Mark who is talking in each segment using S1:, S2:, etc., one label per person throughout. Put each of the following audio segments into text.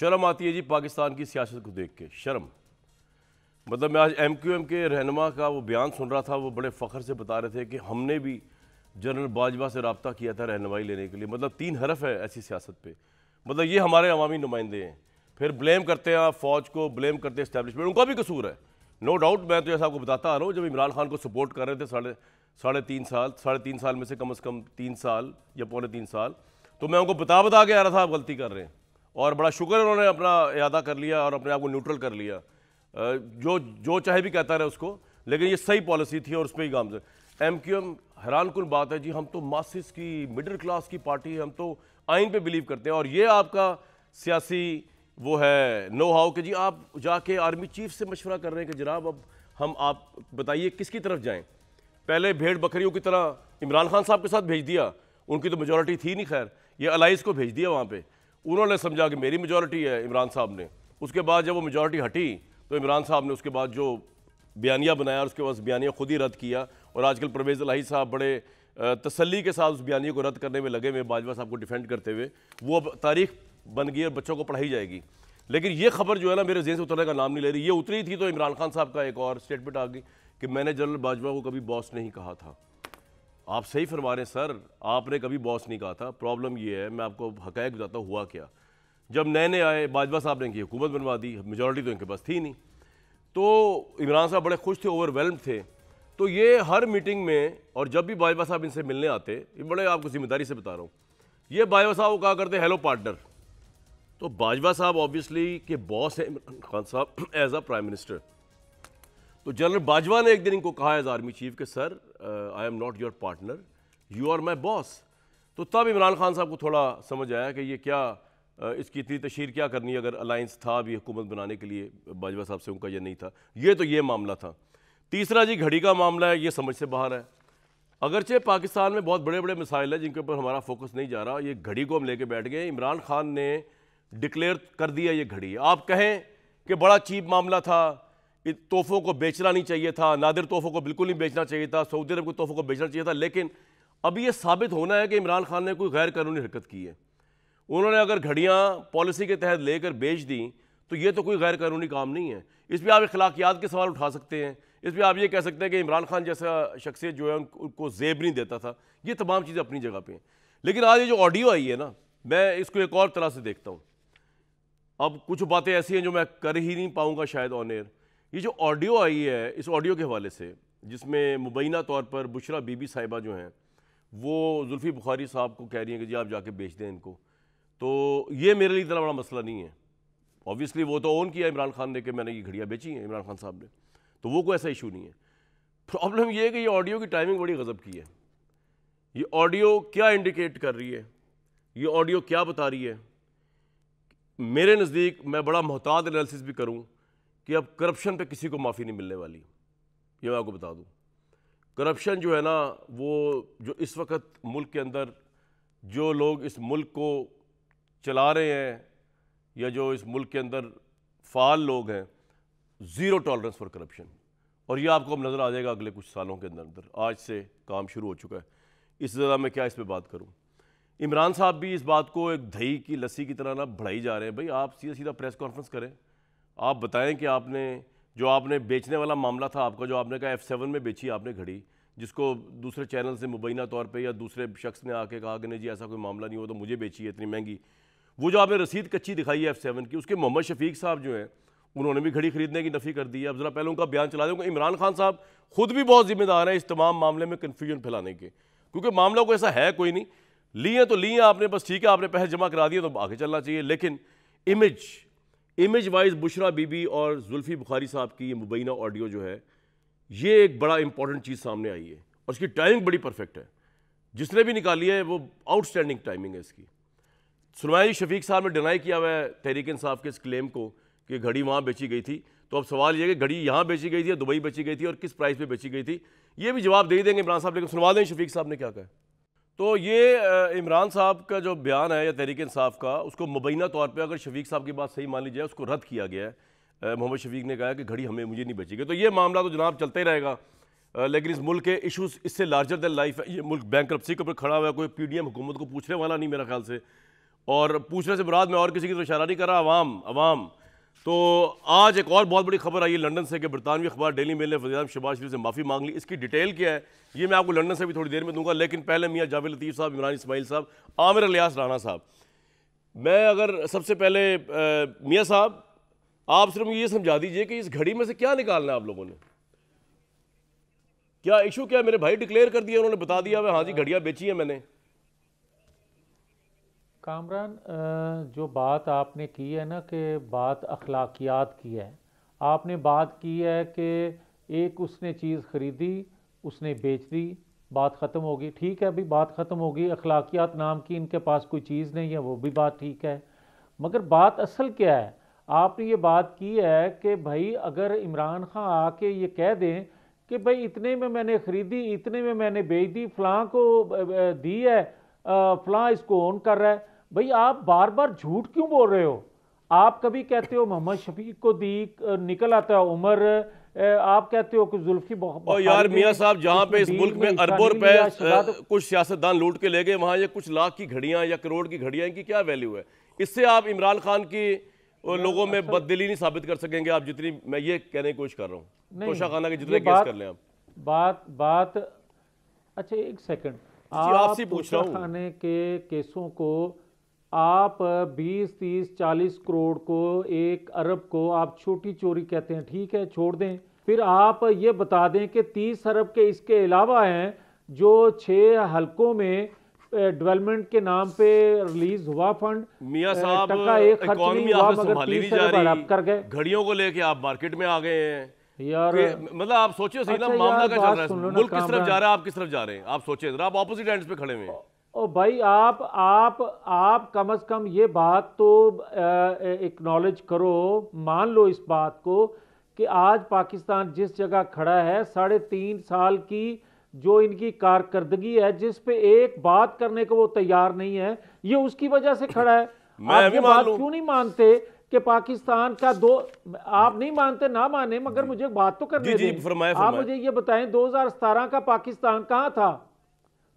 S1: शर्म आती है जी पाकिस्तान की सियासत को देख के शर्म मतलब मैं आज एम क्यू एम के रहनमा का वो बयान सुन रहा था वो बड़े फ़ख्र से बता रहे थे कि हमने भी जनरल बाजवा से रबता किया था रहनमाई लेने के लिए मतलब तीन हरफ है ऐसी सियासत पर मतलब ये हमारे अवामी नुमाइंदे हैं फिर ब्लेम करते हैं आप फौज को ब्लेम करते हैं इस्टेब्लिशमेंट उनका भी कसूर है नो डाउट मैं तो जैसा आपको बताता आ रहा हूँ जब इमरान खान को सपोर्ट कर रहे थे साढ़े साढ़े तीन साल साढ़े तीन साल में से कम अज़ कम तीन साल या पौने तीन साल तो मैं उनको बता बता के आ रहा था आप गलती कर रहे हैं और बड़ा शुक्र उन्होंने अपना अदा कर लिया और अपने आप को न्यूट्रल कर लिया जो जो चाहे भी कहता रहे उसको लेकिन ये सही पॉलिसी थी और उस पर ही काम एम क्यू एम हैरान कुल बात है जी हम तो मासिस की मिडिल क्लास की पार्टी हम तो आइन पे बिलीव करते हैं और ये आपका सियासी वो है नो हाउ कि जी आप जाके आर्मी चीफ से मशवरा कर रहे हैं कि जनाब अब हम आप बताइए किसकी तरफ जाएं पहले भेड़ बकरियों की तरह इमरान खान साहब के साथ भेज दिया उनकी तो मेजोरिटी थी नहीं खैर ये अलाइस को भेज दिया वहाँ पर उन्होंने समझा कि मेरी मेजोरिटी है इमरान साहब ने उसके बाद जब वो मेजोरिटी हटी तो इमरान साहब ने उसके बाद जो बयानिया बनाया उसके बाद बयानिया खुद ही रद्द किया और आजकल परवेज़ अलाही साहब बड़े तसली के साथ उस बयानी को रद्द करने में लगे हुए बाजवा साहब को डिफेंड करते हुए वो अब तारीख बन गई और बच्चों को पढ़ाई जाएगी लेकिन ये खबर जो है ना मेरे जेन से उतरने का नाम नहीं ले रही ये उतरी थी तो इमरान खान साहब का एक और स्टेटमेंट आ गई कि मैंने जनरल बाजवा को कभी बॉस नहीं कहा था आप सही फरमा रहे हैं सर आपने कभी बॉस नहीं कहा था प्रॉब्लम ये है मैं आपको हकायक बताता हुआ क्या जब नए नए आए बाजवा साहब ने इनकी हुकूमत बनवा दी मेजोरिटी तो इनके पास थी नहीं तो इमरान साहब बड़े खुश थे ओवरवेलम थे तो ये हर मीटिंग में और जब भी बाजवा साहब इनसे मिलने आते ये बड़े आपको जिम्मेदारी से बता रहा हूँ ये बाजवा साहब कहा करते हेलो पार्टनर तो बाजवा साहब ऑब्वियसली के बॉस हैं Imran Khan sahab as a prime minister तो जनरल बाजवा ने एक दिन इनको कहा एज आर्मी चीफ के sir I am not your partner you are my boss तो तब इमरान खान साहब को थोड़ा समझ आया कि ये क्या uh, इसकी इतनी तशहर क्या करनी अगर अलाइंस था भी हुकूमत बनाने के लिए बाजवा साहब से उनका यह नहीं था ये तो ये मामला था तीसरा जी घड़ी का मामला है ये समझ से बाहर है अगरचे पाकिस्तान में बहुत बड़े बड़े मिसाइल हैं जिनके ऊपर हमारा फोकस नहीं जा रहा ये घड़ी को हम लेके बैठ गए इमरान खान ने डिक्लेयर कर दिया ये घड़ी आप कहें कि बड़ा चीप मामला था तोहफ़ों को बेचना नहीं चाहिए था नादिर तोहफ़ों को बिल्कुल नहीं बेचना चाहिए था सऊदी अरब के तोहफ़ों को बेचना चाहिए था लेकिन अभी ये साबित होना है कि इमरान खान ने कोई गैर कानूनी हरकत की है उन्होंने अगर घड़ियाँ पॉलिसी के तहत लेकर बेच दी तो ये तो कोई गैर कानूनी काम नहीं है इस पर आप अखलाकियात के सवाल उठा सकते हैं इस पर आप ये कह सकते हैं कि इमरान खान जैसा शख्सियत जो है उनको जेब नहीं देता था ये तमाम चीज़ें अपनी जगह पर हैं लेकिन आज ये जो ऑडियो आई है ना मैं इसको एक और तरह से देखता हूँ अब कुछ बातें ऐसी हैं जो मैं कर ही नहीं पाऊँगा शायद ऑन एयर ये जो ऑडियो आई है इस ऑडियो के हवाले से जिसमें मुबैना तौर पर बुशरा बीबी साहिबा जो हैं वो जुल्फ़ी बुखारी साहब को कह रही हैं कि जी आप जाके बेच दें इनको तो ये मेरे लिए इतना बड़ा मसला नहीं है ऑब्वियसली वो तो ओन किया इमरान खान ने कि मैंने ये घड़ियाँ बेची हैं इमरान खान साहब ने तो वो कोई ऐसा इशू नहीं है प्रॉब्लम ये है कि ये ऑडियो की टाइमिंग बड़ी गज़ब की है ये ऑडियो क्या इंडिकेट कर रही है ये ऑडियो क्या बता रही है मेरे नज़दीक मैं बड़ा मोहताद एनालिसिस भी करूँ कि अब करप्शन पे किसी को माफ़ी नहीं मिलने वाली ये मैं आपको बता दूं करप्शन जो है ना वो जो इस वक्त मुल्क के अंदर जो लोग इस मुल्क को चला रहे हैं या जो इस मुल्क के अंदर फाल लोग हैं ज़ीरो टॉलरेंस फॉर करप्शन और ये आपको अब नज़र आ जाएगा अगले कुछ सालों के अंदर अंदर आज से काम शुरू हो चुका है इस ज़रा मैं क्या इस पर बात करूँ इमरान साहब भी इस बात को एक दही की लस्सी की तरह ना बढ़ाई जा रहे हैं भाई आप सीधा सीधा प्रेस कॉन्फ्रेंस करें आप बताएं कि आपने जो आपने बेचने वाला मामला था आपका जो आपने कहा एफ़ सेवन में बेची आपने घड़ी जिसको दूसरे चैनल से मुबैना तौर पे या दूसरे शख्स ने आके कहा कि नहीं जी ऐसा कोई मामला नहीं हो तो मुझे बेची है इतनी महंगी वो जो आपने रसीद कच्ची दिखाई है एफ़ सेवन की उसके मोहम्मद शफीक साहब जो हैं उन्होंने भी घड़ी खरीदने की नफ़ी कर दी है अब ज़रा पहले उनका बयान चला दूँगा इमरान खान साहब खुद भी बहुत जिम्मेदार हैं इस तमाम मामले में कन्फ्यूजन फैलाने के क्योंकि मामला को ऐसा है कोई नहीं लिए तो लिए आपने बस ठीक है आपने पैसे जमा करा दिए तो आगे चलना चाहिए लेकिन image image wise Bushra Bibi और जुल्फ़ी बुखारी साहब की ये मुबैना ऑडियो जो है ये एक बड़ा इंपॉर्टेंट चीज़ सामने आई है और इसकी टाइमिंग बड़ी परफेक्ट है जिसने भी निकाली है वो आउटस्टैंडिंग टाइमिंग है इसकी सुनवाई शफीक साहब ने डिनाई किया हुआ है तहरीक इंसाफ के इस क्लेम को कि घड़ी वहाँ बेची गई थी तो अब सवाल यह कि घड़ी यहाँ बेची गई थी या दुबई बेची गई थी और किस प्राइस पे बेची गई थी ये भी जवाब दे ही देंगे इमरान साहब लेकिन सुनवा दें शफीक साहब ने क्या कहा तो ये इमरान साहब का जो बयान है या तहरीक इंसाफ का उसको मुबैना तौर पे अगर शफीक साहब की बात सही मान ली जाए उसको रद्द किया गया है मोहम्मद शफीक ने कहा कि घड़ी हमें मुझे नहीं बचेगी तो ये मामला तो जनाब चलता ही रहेगा लेकिन इस मुल्क के इशूज़ इससे लार्जर दैन लाइफ है ये मुल्क बैंक के ऊपर खड़ा हुआ है कोई पी डी एम हुकूमत को पूछने वाला नहीं मेरा ख्याल से और पूछने से बराद मैं और किसी की तो इशारा नहीं कर रहा आवाम आवाम तो आज एक और बहुत बड़ी खबर आई है लंदन से कि बरतानवी अखबार डेली मेल ने वजी शबाज शरीफ से माफ़ी मांग ली इसकी डिटेल क्या है ये मैं आपको लंदन से भी थोड़ी देर में दूंगा लेकिन पहले मियाँ जावेद लतीफ़ साहब इमरान इसमाइल साहब आमिर अलियास राना साहब मैं अगर सबसे पहले मियाँ साहब आप सिर्फ ये समझा दीजिए कि इस घड़ी में से क्या निकालना है आप लोगों ने क्या इशू क्या मेरे भाई डिक्लेयर कर दिया उन्होंने बता दिया हाँ जी घड़ियाँ बेची हैं मैंने कामरान
S2: जो बात आपने की है ना कि बात अखलाकियात की है आपने बात की है कि एक उसने चीज़ ख़रीदी उसने बेच दी बात ख़त्म होगी ठीक है अभी बात ख़त्म होगी अखलाकियात नाम की इनके पास कोई चीज़ नहीं है वो भी बात ठीक है मगर बात असल क्या है आपने ये बात की है कि भाई अगर इमरान खान आके ये कह दें कि भाई इतने में मैंने ख़रीदी इतने में मैंने बेच दी फ़लाँ को दी है फ़लाँ इसको ऑन कर रहा है भाई आप बार बार झूठ क्यों बोल रहे हो आप कभी कहते हो मोहम्मद शफीक को दी निकल आता है उमर आप कहते हो कि जुल्फी और यार मियाँ
S1: साहब जहाँ पे इस मुल्क में अरबों रुपए कुछ सियासतदान लूट के ले गए वहाँ ये कुछ लाख की घड़ियाँ या करोड़ की घड़ियाँ इनकी क्या वैल्यू है इससे आप इमरान खान की लोगों में बददिली नहीं साबित कर सकेंगे आप जितनी मैं ये कहने की कोशिश कर रहा हूँ तोशा खाना के जितने केस कर लें आप बात
S2: बात अच्छा एक सेकेंड आपसे पूछ रहा हूँ खाने के केसों को आप 20, 30, 40 करोड़ को एक अरब को आप छोटी चोरी कहते हैं ठीक है छोड़ दें फिर आप ये बता दें कि 30 अरब के इसके अलावा हैं जो छः हलकों में डेवलपमेंट के नाम पे रिलीज हुआ फंड मियां साहब एक संभाली नहीं जा रही कर गए
S1: घड़ियों को लेके आप मार्केट में आ गए हैं यार मतलब आप सोचिए सही ना अच्छा मामला क्या चल रहा है मुल्क किस तरफ जा रहा है आप किस तरफ जा रहे हैं आप सोचिए आप ऑपोजिट एंड पे खड़े हुए हैं
S2: ओ भाई आप आप आप कम से कम ये बात तो एक्नॉलेज करो मान लो इस बात को कि आज पाकिस्तान जिस जगह खड़ा है साढ़े तीन साल की जो इनकी कारकर्दगी है जिस पे एक बात करने को वो तैयार नहीं है ये उसकी वजह से खड़ा है
S1: आप ये बात क्यों
S2: नहीं मानते कि पाकिस्तान का दो आप नहीं मानते ना माने मगर मुझे बात तो करनी जी, आप मुझे ये बताएं 2017 का पाकिस्तान कहाँ था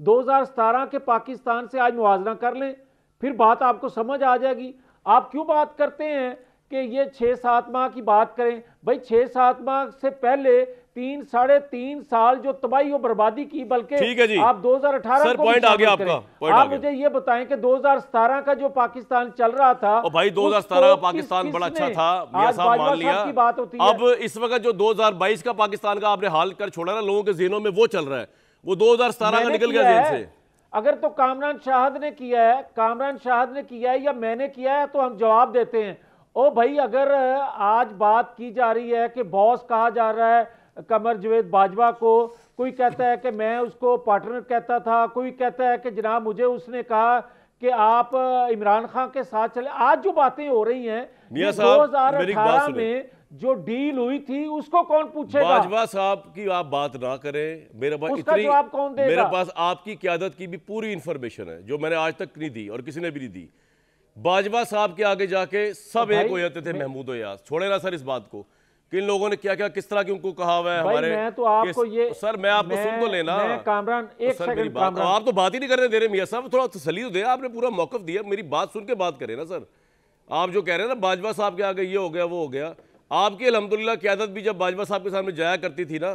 S2: 2017 के पाकिस्तान से आज मुआजना कर लें फिर बात आपको समझ आ जाएगी आप क्यों बात करते हैं कि ये छः सात माह की बात करें भाई छः सात माह से पहले तीन साढ़े तीन साल जो तबाही और बर्बादी की बल्कि आप 2018 सर, अठारह पॉइंट आ गया आपका आप मुझे ये बताएं कि 2017 का जो पाकिस्तान चल रहा था ओ भाई 2017 का पाकिस्तान बड़ा अच्छा था मियां साहब मान लिया की बात होती अब
S1: इस वक्त जो 2022 का पाकिस्तान का आपने हाल कर छोड़ा ना लोगों के जेनों में वो चल रहा है वो दो हजार सतारह का निकल गया जेल से
S2: अगर तो कामरान शाहद ने किया है कामरान शाहद ने किया है या मैंने किया है तो हम जवाब देते हैं ओ भाई अगर आज बात की जा रही है कि बॉस कहा जा रहा है कमर जवेद बाजवा को कोई कहता है कि मैं उसको पार्टनर कहता था कोई कहता है कि जनाब मुझे उसने कहा कि आप इमरान खान के साथ चले आज जो बातें हो रही हैं दो हजार अठारह में जो डील हुई थी उसको कौन पूछेगा बाजवा
S1: साहब की आप बात ना करें मेरे पास इतनी कौन देगा? मेरे पास आपकी क्यादत की भी पूरी इंफॉर्मेशन है जो मैंने आज तक नहीं दी और किसी ने भी नहीं दी बाजवा साहब के आगे जाके सब एक हो जाते थे महमूद यास छोड़े ना सर इस बात को किन लोगों ने क्या क्या किस तरह की उनको कहा हुआ है हमारे मैं तो आपको ये सर मैं आपको मैं, सुन तो लेना मैं
S2: कामरान तो एक तो सर मेरी बात आप तो
S1: बात ही नहीं करने दे रहे मियाँ साहब थोड़ा तसली तो दे आपने पूरा मौकफ दिया मेरी बात सुन के बात करें ना सर आप जो कह रहे हैं ना बाजवा साहब के आगे ये हो गया वो हो गया आपकी अलहमदिल्ला क्यादत भी जब बाजवा साहब के सामने जाया करती थी ना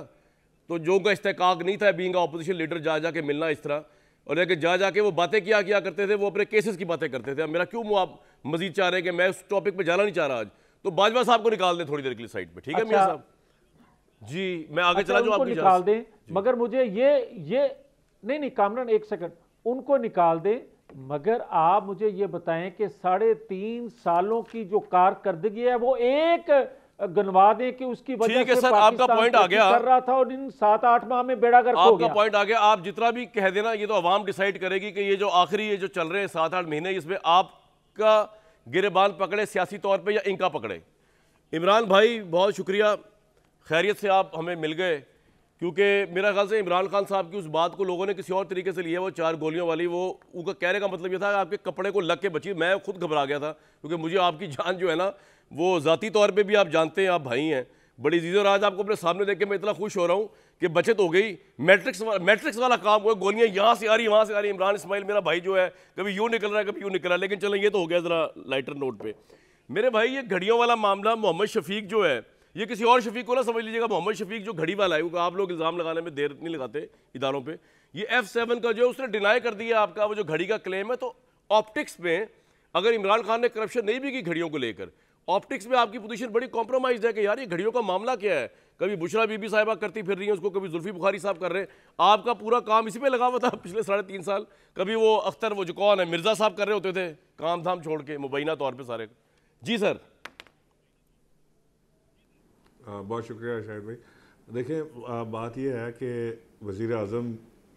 S1: तो जो का इस्तेकाक नहीं था बींग अपोजिशन लीडर जा जाके मिलना इस तरह और लेकिन जा जाके वो बातें क्या किया करते थे वो अपने केसेस की बातें करते थे अब मेरा क्यों आप मजीद चाह रहे हैं कि मैं उस टॉपिक पर जाना नहीं चाह रहा आज तो बाजवा साहब को निकाल दें थोड़ी देर के लिए साइड पर ठीक है अच्छा। मियाँ साहब जी मैं आगे अच्छा, चला जाऊँ निकाल दें
S2: मगर मुझे ये ये नहीं नहीं कामरान एक सेकंड उनको निकाल दें मगर आप मुझे ये बताएं कि साढ़े तीन सालों की जो कारकर्दगी है वो एक गनवा दे कि उसकी वजह से सर आपका पॉइंट आ गया कर रहा था और इन सात आठ माह में बेड़ा कर आपका पॉइंट
S1: आ गया आप जितना भी कह देना ये तो अवाम डिसाइड करेगी कि ये जो आखिरी ये जो चल रहे हैं सात आठ महीने इसमें आपका गिरेबान पकड़े सियासी तौर पर या इनका पकड़े इमरान भाई बहुत शुक्रिया खैरियत से आप हमें मिल गए क्योंकि मेरा ख्याल से इमरान खान साहब की उस बात को लोगों ने किसी और तरीके से लिया वो चार गोलियों वाली वो उनका कहने का मतलब ये था आपके कपड़े को लग के बची मैं खुद घबरा गया था क्योंकि मुझे आपकी जान जो है ना वो ज़ाती तौर पर भी आप जानते हैं आप भाई हैं बड़ी चीज़ और आज आपको अपने सामने देख के मैं इतना खुश हो रहा हूँ कि बचत हो गई मैट्रिक्स वा, मैट्रिक्स वाला काम हुआ गोलियाँ यहाँ से आ रही वहाँ से आ रही इमरान इसमाइल मेरा भाई जो है कभी यूँ निकल रहा है कभी यूँ निकल रहा है लेकिन चलो ये तो हो गया ज़रा लाइटर नोट पर मेरे भाई ये घड़ियों वाला मामला मोहम्मद शफीक जो है ये किसी और शफीक को ना समझ लीजिएगा मोहम्मद शफीक जो घड़ी वाला है क्योंकि आप लोग इल्ज़ाम लगाने में देर नहीं लगाते इदारों पर ये एफ सेवन का जो है उसने डिनाई कर दिया आपका वो जो घड़ी का क्लेम है तो ऑप्टिक्स में अगर इमरान खान ने करप्शन नहीं भी की घड़ियों को लेकर ऑप्टिक्स में आपकी पोजीशन बड़ी कॉम्प्रोमाइज है कि यार ये घड़ियों का मामला क्या है कभी बुशरा बीबी साहिबा करती फिर रही हैं उसको कभी जुल्फी बुखारी साहब कर रहे हैं आपका पूरा काम इसी पे लगा हुआ था पिछले साढ़े तीन साल कभी वो अख्तर वो जो कौन है मिर्ज़ा साहब कर रहे होते थे काम धाम छोड़ के मुबैना तौर पर सारे जी सर
S3: बहुत शुक्रिया शाहिद भाई देखें बात यह है कि वज़ी अजम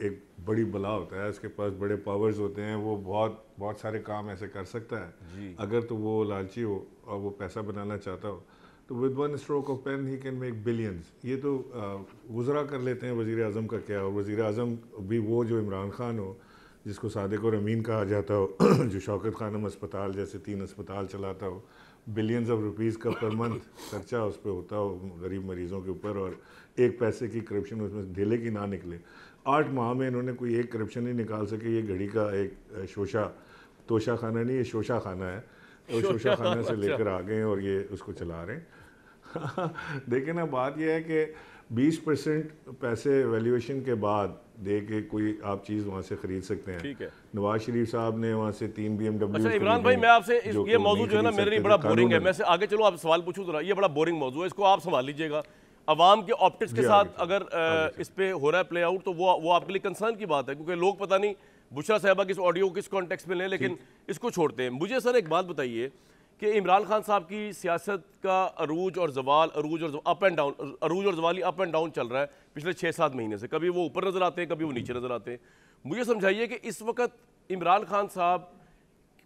S3: एक बड़ी बला होता है उसके पास बड़े पावर्स होते हैं वो बहुत बहुत सारे काम ऐसे कर सकता है अगर तो वो लालची हो और वो पैसा बनाना चाहता हो तो with one stroke of pen he can make billions ये तो गुजरा कर लेते हैं वज़ी अजम का क्या हो वज़ी अजम भी वो जो इमरान खान हो जिसको सादक और अमीन कहा जाता हो जो शौकत खानम अस्पताल जैसे तीन अस्पताल चलाता हो बिलियंस ऑफ रुपीज़ का पर मंथ खर्चा उस पर होता हो गरीब मरीज़ों के ऊपर और एक पैसे की करप्शन उसमें ढीले की ना निकले आठ माह में इन्होंने कोई एक करप्शन नहीं निकाल सके ये घड़ी का एक शोशा तोशा खाना नहीं ये शोशा खाना है और शोशा खाना से अच्छा। लेकर आ गए और ये उसको चला रहे हैं देखिए ना बात यह है कि बीस परसेंट पैसे वैल्यूएशन के बाद दे के कोई आप चीज़ वहाँ से खरीद सकते हैं ठीक है नवाज शरीफ साहब ने वहाँ से तीन बी एमडब्ल्यू अच्छा इमरान भाई मैं आपसे ये मौजूद जो है ना मेरे लिए बड़ा बोरिंग है मैं
S1: आगे चलो आप सवाल पूछूँ जरा ये बड़ा बोरिंग मौजूद है इसको आप संभाल लीजिएगा अवाम के ऑप्टिक्स के साथ अगर इस पर हो रहा है प्ले आउट तो वो वो आपके लिए कंसर्न की बात है क्योंकि लोग पता नहीं बुशरा साहबा किस ऑडियो किस कॉन्टेक्स में लें लेकिन इसको छोड़ते हैं मुझे सर एक बात बताइए कि इमरान खान साहब की सियासत का अरूज और जवाल अरूज और अप एंड डाउन अरूज और जवाल अप एंड डाउन चल रहा है पिछले छः सात महीने से कभी वो ऊपर नज़र आते हैं कभी वो नीचे नज़र आते हैं मुझे समझाइए कि इस वक्त इमरान खान साहब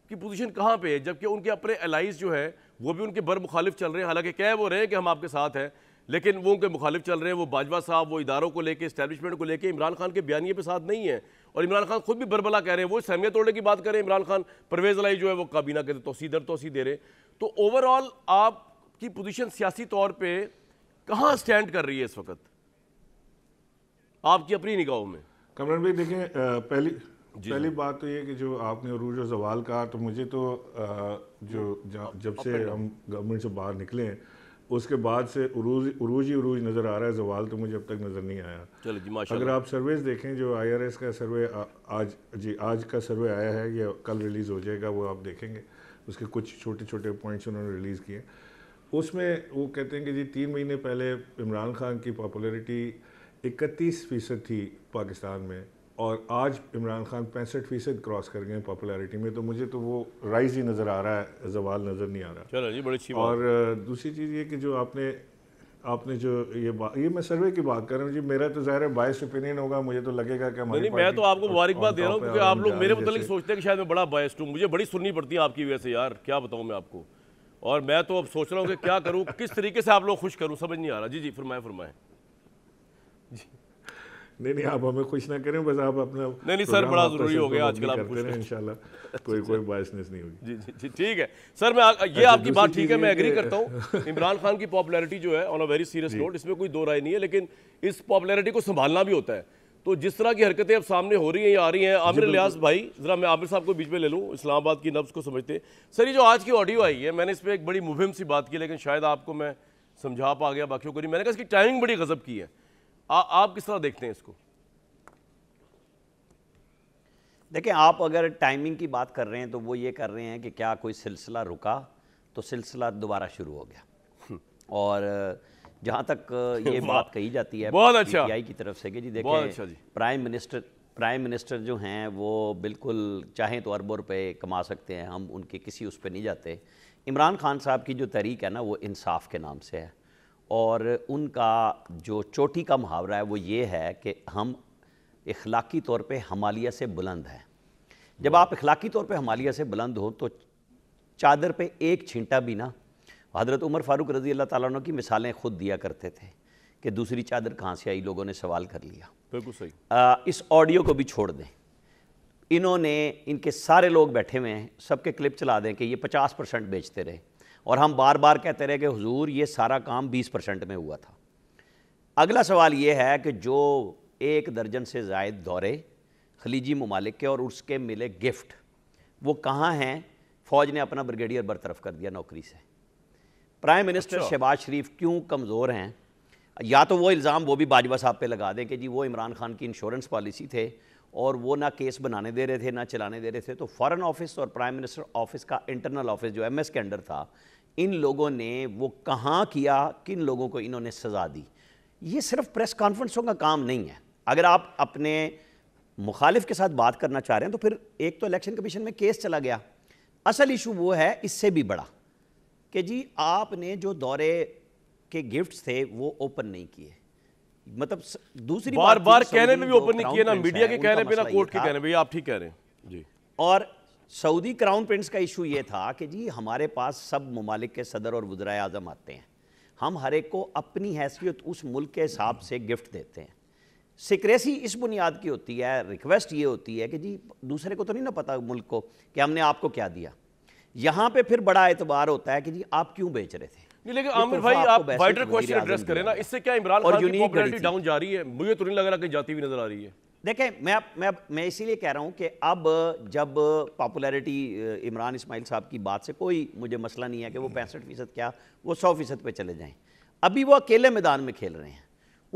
S1: की पोजीशन कहाँ पे है जबकि उनके अपने एलाइज जो है वो भी उनके बर मुखालिफ चल रहे हैं हालांकि कह वो रहे हैं कि हम आपके साथ हैं लेकिन वो उनके मुखालिफ चल रहे हैं वो बाजवा साहब वो इदारों को लेकर इस्टेबलिशमेंट को लेकर इमरान खान के बयानी पे साथ नहीं है और इमरान खान खुद भी बरबला कह रहे हैं वो सहमियत तोड़ने की बात करें इमरान खान परवेज लाई जो है वो काबीना के तोसी दर तोसी दे रहे तो ओवरऑल आपकी पोजिशन सियासी तौर पर कहाँ स्टैंड कर रही है इस वक्त आपकी अपनी निगाहों में
S3: कमरान भाई देखें पहली पहली बात तो ये कि जो आपने अरूज सवाल कहा तो मुझे तो जो जब से हम गवर्नमेंट से बाहर निकले हैं उसके बाद से उरूज उरूज ही उरूज नज़र आ रहा है जवाल तो मुझे अब तक नज़र नहीं आया जी माशा अगर आप सर्वेज देखें जो आईआरएस का सर्वे आ, आज जी आज का सर्वे आया है या कल रिलीज़ हो जाएगा वो आप देखेंगे उसके कुछ छोटे छोटे पॉइंट्स उन्होंने रिलीज़ किए उसमें वो कहते हैं कि जी तीन महीने पहले इमरान खान की पॉपुलरिटी इकतीस फ़ीसद थी पाकिस्तान में और आज इमरान ख़ान पैंसठ फ़ीसद क्रॉस कर गए पॉपुलैरिटी में तो मुझे तो वो राइज ही नज़र आ रहा है जवाल नज़र नहीं आ रहा चलो जी बड़ी अच्छी और दूसरी चीज़ ये कि जो आपने आपने जो ये बात ये मैं सर्वे की बात कर रहा हूँ जी मेरा तो ज़ाहिर है बायस ओपिनियन होगा मुझे तो लगेगा कि नहीं मैं तो आपको मुबारकबाद दे रहा हूँ क्योंकि आप लोग मेरे मतलब
S1: सोचते हैं कि शायद मैं बड़ा बायस हूँ मुझे बड़ी सुननी पड़ती है आपकी वजह से यार क्या बताऊँ मैं आपको और मैं तो अब सोच रहा हूँ कि क्या करूँ किस तरीके से आप लोग खुश करूँ समझ नहीं आ रहा जी जी फरमाए फरमाए
S3: जी नहीं नहीं आप हमें खुश ना करें बस आप अपना नहीं नहीं सर बड़ा ज़रूरी हो गया आजकल आप खुश इंशाल्लाह कोई कोई बायसनेस नहीं होगी जी जी
S1: जी ठीक है सर मैं अच्छा, ये आपकी बात ठीक है मैं एग्री करता हूँ इमरान खान की पॉपुलैरिटी जो है on a very serious note इसमें कोई दो राय नहीं है लेकिन इस पॉपुलैरिटी को संभालना भी होता है तो जिस तरह की हरकतें अब सामने हो रही हैं या आ रही हैं आमिर लियाज भाई ज़रा मैं आमिर साहब को बीच में ले लूँ इस्लामाबाद की नब्स को समझते सर ये जो आज की ऑडियो आई है मैंने इस पर एक बड़ी मुहिम सी बात की लेकिन शायद आपको मैं समझा पा गया बाकी को नहीं मैंने कहा इसकी टाइमिंग बड़ी गजब की है आ, आप किस तरह देखते हैं इसको
S4: देखें आप अगर टाइमिंग की बात कर रहे हैं तो वो ये कर रहे हैं कि क्या कोई सिलसिला रुका तो सिलसिला दोबारा शुरू हो गया हम्म। और जहाँ तक ये बात कही जाती है बहुत अच्छा की तरफ से कि जी देखें अच्छा प्राइम मिनिस्टर प्राइम मिनिस्टर जो हैं वो बिल्कुल चाहें तो अरबों रुपये कमा सकते हैं हम उनके किसी उस पर नहीं जाते इमरान खान साहब की जो तहरीक है ना वो इंसाफ के नाम से है और उनका जो चोटी का मुहावरा है वो ये है कि हम इखलाकी तौर पे हमालिया से बुलंद हैं जब आप इखलाकी तौर पे हमालिया से बुलंद हो तो चादर पे एक छींटा भी ना हज़रत उमर फारूक रज़ी अल्लाह ताला की मिसालें ख़ुद दिया करते थे कि दूसरी चादर कहाँ से आई लोगों ने सवाल कर लिया बिल्कुल सही आ, इस ऑडियो को भी छोड़ दें इन्होंने इनके सारे लोग बैठे हुए हैं सबके क्लिप चला दें कि ये पचास परसेंट बेचते रहे और हम बार बार कहते रहे कि हजूर ये सारा काम 20 परसेंट में हुआ था अगला सवाल ये है कि जो एक दर्जन से जायद दौरे खलीजी ममालिक के और उसके मिले गिफ्ट वो कहाँ हैं फ़ौज ने अपना ब्रिगेडियर बरतरफ कर दिया नौकरी से प्राइम मिनिस्टर अच्छा। शहबाज शरीफ क्यों कमज़ोर हैं या तो वो इल्ज़ाम वो भी बाजवा साहब पे लगा दें कि जी वो इमरान खान की इंश्योरेंस पॉलिसी थे और वो ना केस बनाने दे रहे थे ना चलाने दे रहे थे तो फॉरेन ऑफिस और प्राइम मिनिस्टर ऑफिस का इंटरनल ऑफिस जो एमएस के अंडर था इन लोगों ने वो कहाँ किया किन लोगों को इन्होंने सज़ा दी ये सिर्फ प्रेस कॉन्फ्रेंसों का काम नहीं है अगर आप अपने मुखालिफ के साथ बात करना चाह रहे हैं तो फिर एक तो इलेक्शन कमीशन में केस चला गया असल इशू वो है इससे भी बड़ा कि जी आपने जो दौरे के गिफ्ट्स थे वो ओपन नहीं किए मतलब दूसरी बार बार कहने में भी ओपन नहीं किया ना मीडिया के कहने पे ना कोर्ट के कहने पे आप ठीक कह रहे हैं जी और सऊदी क्राउन प्रिंस का इशू ये था कि जी हमारे पास सब ममालिक के सदर और वज्रा आजम आते हैं हम हर एक को अपनी हैसियत उस मुल्क के हिसाब से गिफ्ट देते हैं सिक्रेसी इस बुनियाद की होती है रिक्वेस्ट ये होती है कि जी दूसरे को तो नहीं ना पता मुल्क को कि हमने आपको क्या दिया यहाँ पे फिर बड़ा एतबार होता है कि जी आप क्यों बेच रहे थे तो
S1: नहीं लेकिन आमिर भाई आप वाइडर क्वेश्चन एड्रेस करें ना इससे क्या इमरान खान की पॉपुलैरिटी डाउन जा रही है मुझे तो नहीं लग रहा कि जाती हुई नजर आ रही है
S4: देखें मैं मैं मैं इसीलिए कह रहा हूं कि अब जब पॉपुलैरिटी इमरान इस्माइल साहब की बात से कोई मुझे मसला नहीं है कि वो पैंसठ फीसद क्या वो सौ फीसद पर चले जाएं अभी वो अकेले मैदान में खेल रहे हैं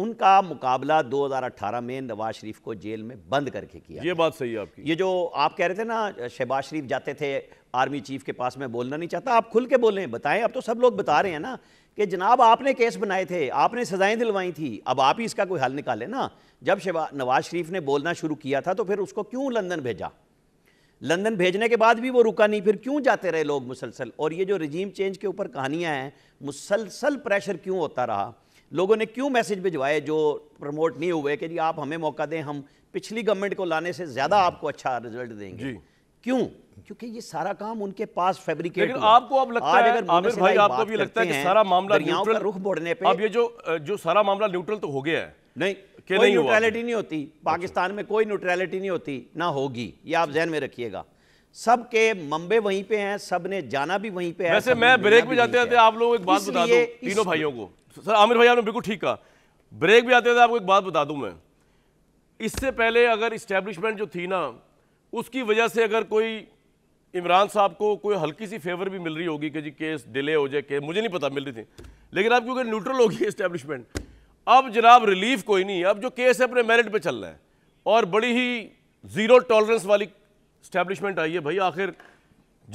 S4: उनका मुकाबला 2018 में नवाज शरीफ को जेल में बंद करके किया ये बात सही है आपकी ये जो आप कह रहे थे ना शहबाज शरीफ जाते थे आर्मी चीफ के पास में बोलना नहीं चाहता आप खुल के बोलें बताएं अब तो सब लोग बता रहे हैं ना कि जनाब आपने केस बनाए थे आपने सज़ाएं दिलवाई थी अब आप ही इसका कोई हल निकालें ना जब नवाज शरीफ ने बोलना शुरू किया था तो फिर उसको क्यों लंदन भेजा लंदन भेजने के बाद भी वो रुका नहीं फिर क्यों जाते रहे लोग मुसलसल और ये जो रजीम चेंज के ऊपर कहानियाँ हैं मुसलसल प्रेशर क्यों होता रहा लोगों ने क्यों मैसेज भिजवाए जो प्रमोट नहीं हुए कि जी आप हमें मौका दें हम पिछली गवर्नमेंट को लाने से ज़्यादा आपको अच्छा रिजल्ट देंगे जी क्यों क्योंकि ये सारा काम उनके पास फैब्रिकेट लेकिन आपको अब लगता है अगर आमिर भाई आपको भी लगता है कि सारा मामला न्यूट्रल रुख बोड़ने पे अब ये
S1: जो जो सारा मामला न्यूट्रल तो हो गया है
S4: नहीं कोई नहीं न्यूट्रलिटी नहीं होती अच्छा। पाकिस्तान में कोई न्यूट्रलिटी नहीं होती ना होगी ये आप जहन में रखिएगा सबके मंबे वहीं पे हैं सब ने जाना भी वहीं पे है वैसे मैं ब्रेक में जाते जाते आप लोग एक बात बता दूं तीनों भाइयों
S1: को सर आमिर भाई आपने बिल्कुल ठीक कहा ब्रेक भी आते थे तो आपको एक बात बता दूं मैं इससे पहले अगर इस्टेब्लिशमेंट जो थी ना उसकी वजह से अगर कोई इमरान साहब को कोई हल्की सी फेवर भी मिल रही होगी कि जी केस डिले हो जाए केस मुझे नहीं पता मिल रही थी लेकिन अब क्योंकि न्यूट्रल होगी इस्टेब्लिशमेंट अब जनाब रिलीफ कोई नहीं अब जो केस है अपने मेरिट पर चल रहा है और बड़ी ही ज़ीरो टॉलरेंस वाली इस्टेब्लिशमेंट आई है भाई आखिर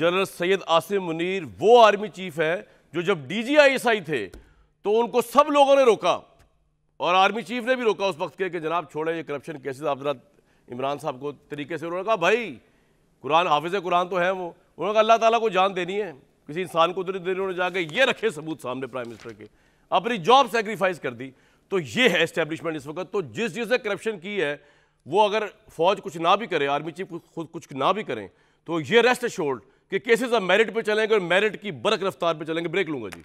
S1: जनरल सैयद आसिम मुनीर वो आर्मी चीफ है जो जब डी जी आई थे तो उनको सब लोगों ने रोका और आर्मी चीफ ने भी रोका उस वक्त के कि जनाब छोड़े ये करप्शन केसेस आप जरा इमरान साहब को तरीके से उन्होंने कहा भाई कुरान हाफिज कुरान तो है वो उन्होंने कहा अल्लाह ताला को जान देनी है किसी इंसान को तो देनी उन्होंने जाके ये रखे सबूत सामने प्राइम मिनिस्टर के अपनी जॉब सेक्रीफाइस कर दी तो ये है इस्टेब्लिशमेंट इस वक्त तो जिस चीज़ ने करप्शन की है वो अगर फौज कुछ ना भी करे आर्मी चीफ खुद कुछ ना भी करें तो ये रेस्ट शोल्ड कि केसेज अब मेरिट पर चलेंगे और मेरिट की बरक रफ्तार पे चलेंगे ब्रेक लूँगा जी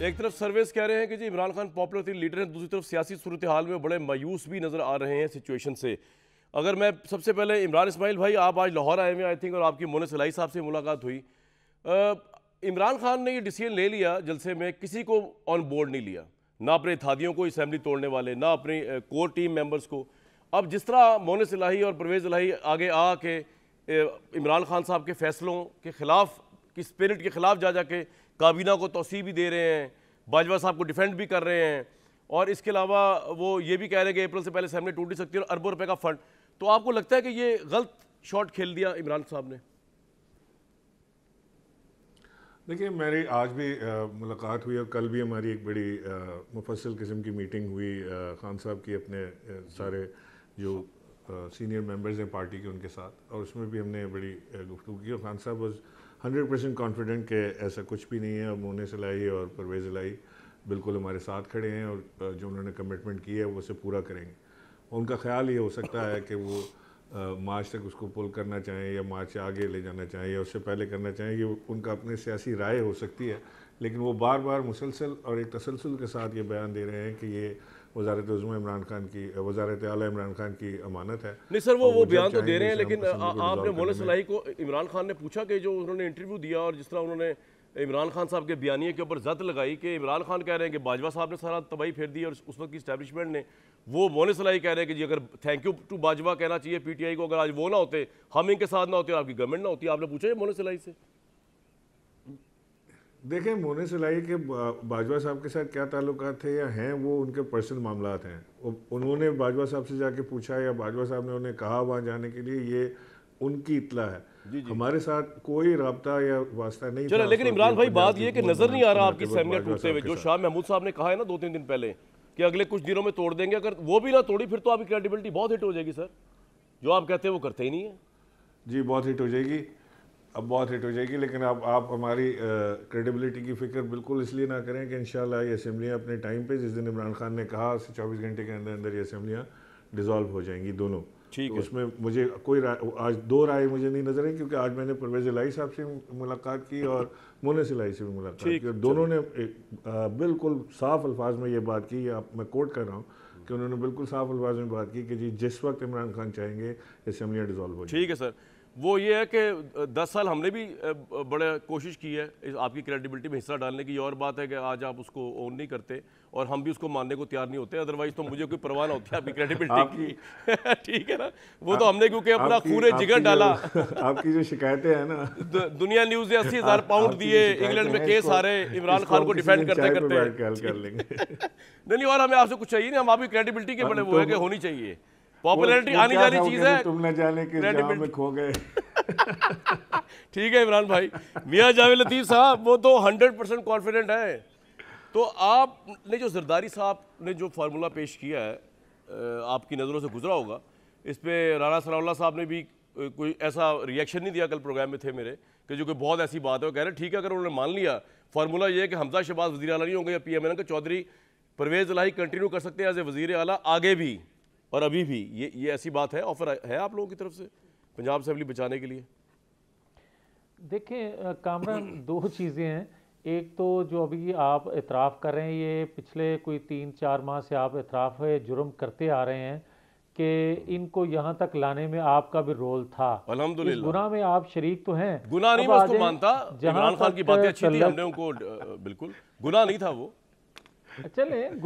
S1: एक तरफ सर्वेस कह रहे हैं कि जी इमरान खान पॉपुलर थी लीडर हैं दूसरी तरफ सियासी सूरत हाल में बड़े मायूस भी नज़र आ रहे हैं सिचुएशन से अगर मैं सबसे पहले इमरान इसमाइल भाई आप आज लाहौर आए हुए आई थिंक और आपकी मोने सलाई साहब से मुलाकात हुई इमरान खान ने ये डिसीजन ले लिया जलसे में किसी को ऑन बोर्ड नहीं लिया ना अपने थादियों को असेंबली तोड़ने वाले ना अपनी कोर टीम मेम्बर्स को अब जिस तरह मोन सलाही और परवेज़ लाही आगे आ के इमरान खान साहब के फैसलों के ख़िलाफ़ की स्पिरिट के ख़िलाफ़ जा जाके काबीना को तोसी भी दे रहे हैं बाजवा साहब को डिफेंड भी कर रहे हैं और इसके अलावा वो ये भी कह रहे हैं कि अप्रैल से पहले सैमने टूट नहीं सकती और अरबों रुपए का फंड तो आपको लगता है कि ये गलत शॉट खेल दिया इमरान साहब ने
S3: देखिए मेरी आज भी आ, मुलाकात हुई और कल भी हमारी एक बड़ी मुफसल किस्म की मीटिंग हुई आ, खान साहब की अपने आ, सारे जो आ, सीनियर मेंबर्स हैं पार्टी के उनके साथ और उसमें भी हमने बड़ी गुफ्तु की और खान साहब वज़ हंड्रेड परसेंट कॉन्फिडेंट कि ऐसा कुछ भी नहीं है और मोने लाई और परवेज़ लाई बिल्कुल हमारे साथ खड़े हैं और जो उन्होंने कमिटमेंट की है वो उसे पूरा करेंगे उनका ख्याल ये हो सकता है कि वो मार्च तक उसको पुल करना चाहें या मार्च आगे ले जाना चाहें या उससे पहले करना चाहें ये उनका अपने सियासी राय हो सकती है लेकिन वो बार बार मुसलसल और एक तसलसल के साथ ये बयान दे रहे हैं कि ये वजारत इमरान खान की वजारत आला इमरान खान की अमानत है नहीं सर वो वो बयान तो दे रहे हैं लेकिन आपने मोल सलाही
S1: को इमरान खान ने पूछा कि जो उन्होंने इंटरव्यू दिया और जिस तरह उन्होंने इमरान खान साहब के बयानी के ऊपर जद लगाई कि इमरान खान कह रहे हैं कि बाजवा साहब ने सारा तबाही फेर दी और उस वक्त की स्टैब्लिशमेंट ने वो मोने सलाई कह रहे हैं कि जी अगर थैंक यू टू बाजवा कहना चाहिए पीटीआई को अगर आज वो ना होते हम इनके साथ ना होते और आपकी गवर्नमेंट ना होती आपने पूछा ये मोने सलाई से
S3: देखें मोने सिलाई के बाजवा साहब के साथ क्या ताल्लुक थे या हैं वो उनके पर्सनल मामला हैं उन्होंने बाजवा साहब से जाके पूछा या बाजवा साहब ने उन्हें कहा वहाँ जाने के लिए ये उनकी इतला है जी जी। हमारे साथ कोई रबता या वास्ता नहीं चला लेकिन इमरान भाई बात यह कि नजर नहीं आ रहा आपकी सहमियत टूटते हुए जो
S1: शाह महमूद साहब ने कहा है ना दो तीन दिन पहले कि अगले कुछ दिनों में तोड़ देंगे अगर वो भी ना तोड़ी फिर तो आपकी क्रेडिबिलिटी बहुत हिट हो जाएगी सर जो आप कहते हैं वो करते
S3: ही नहीं है जी बहुत हिट हो जाएगी अब बहुत हिट हो जाएगी लेकिन आप आप हमारी क्रेडिबिलिटी की फिक्र बिल्कुल इसलिए ना करें कि इन ये असम्बलियाँ अपने टाइम पे जिस दिन इमरान खान ने कहा उससे चौबीस घंटे के अंदर अंदर ये असम्बलियाँ डिजॉल्व हो जाएंगी दोनों ठीक तो है उसमें मुझे कोई आज दो राय मुझे नहीं नजर आई क्योंकि आज मैंने परवेज इलाई साहब से मुलाकात की और मोनस इलाई से भी मुलाकात की और दोनों ने बिल्कुल साफ अल्फाज में ये बात की आप मैं कोट कर रहा हूँ कि उन्होंने बिल्कुल साफ अल्फाज में बात की कि जी जिस वक्त इमरान खान चाहेंगे असम्बलियाँ डिजोल्व हो
S1: ठीक है सर वो ये है कि दस साल हमने भी बड़े कोशिश की है आपकी क्रेडिबिलिटी में हिस्सा डालने की और बात है कि आज आप उसको ओन नहीं करते और हम भी उसको मानने को तैयार नहीं होते अदरवाइज तो मुझे कोई परवाह ना होती आपकी क्रेडिबिलिटी की ठीक है ना वो तो हमने क्योंकि अपना पूरे जिगर डाला
S3: आपकी जो शिकायतें हैं ना
S1: दुनिया न्यूज़ ने अस्सी हज़ार पाउंड दिए इंग्लैंड में केस आ रहे इमरान खान को डिफेंड करते करते नहीं और हमें आपसे कुछ चाहिए नहीं हम आपकी क्रेडिबिलिटी के बड़े वो है तो कि होनी चाहिए पॉपुलैरिटी आनी जानी चीज़ है तुम न
S3: जाने के जहां में खो गए
S1: ठीक है इमरान भाई मियाँ जावेद लतीफ़ साहब वो तो हंड्रेड परसेंट कॉन्फिडेंट हैं तो आपने जो जरदारी साहब ने जो फार्मूला पेश किया है आपकी नज़रों से गुजरा होगा इस पर राणा सनाउल्ला साहब ने भी कोई ऐसा रिएक्शन नहीं दिया कल प्रोग्राम में थे मेरे कि जो कि बहुत ऐसी बात है कह रहे ठीक है अगर उन्होंने मान लिया फार्मूला ये है कि हमजा शहबाज वजी अला नहीं होंगे या पी एम एन के चौधरी परवेज अलाई कंटिन्यू कर सकते हैं एज ए वजीर अला आगे भी और अभी भी ये ये ऐसी बात है ऑफर है आप लोगों की तरफ से पंजाब असम्बली बचाने के लिए
S2: देखें कामरान दो चीज़ें हैं एक तो जो अभी आप इतराफ़ कर रहे हैं ये पिछले कोई तीन चार माह से आप इतराफ़ जुर्म करते आ रहे हैं कि इनको यहाँ तक लाने में आपका भी रोल था गुना में आप शरीक तो हैं गुना नहीं मैं उसको मानता इमरान खान की बातें अच्छी थी हमने
S1: उनको बिल्कुल गुना नहीं था वो तो तो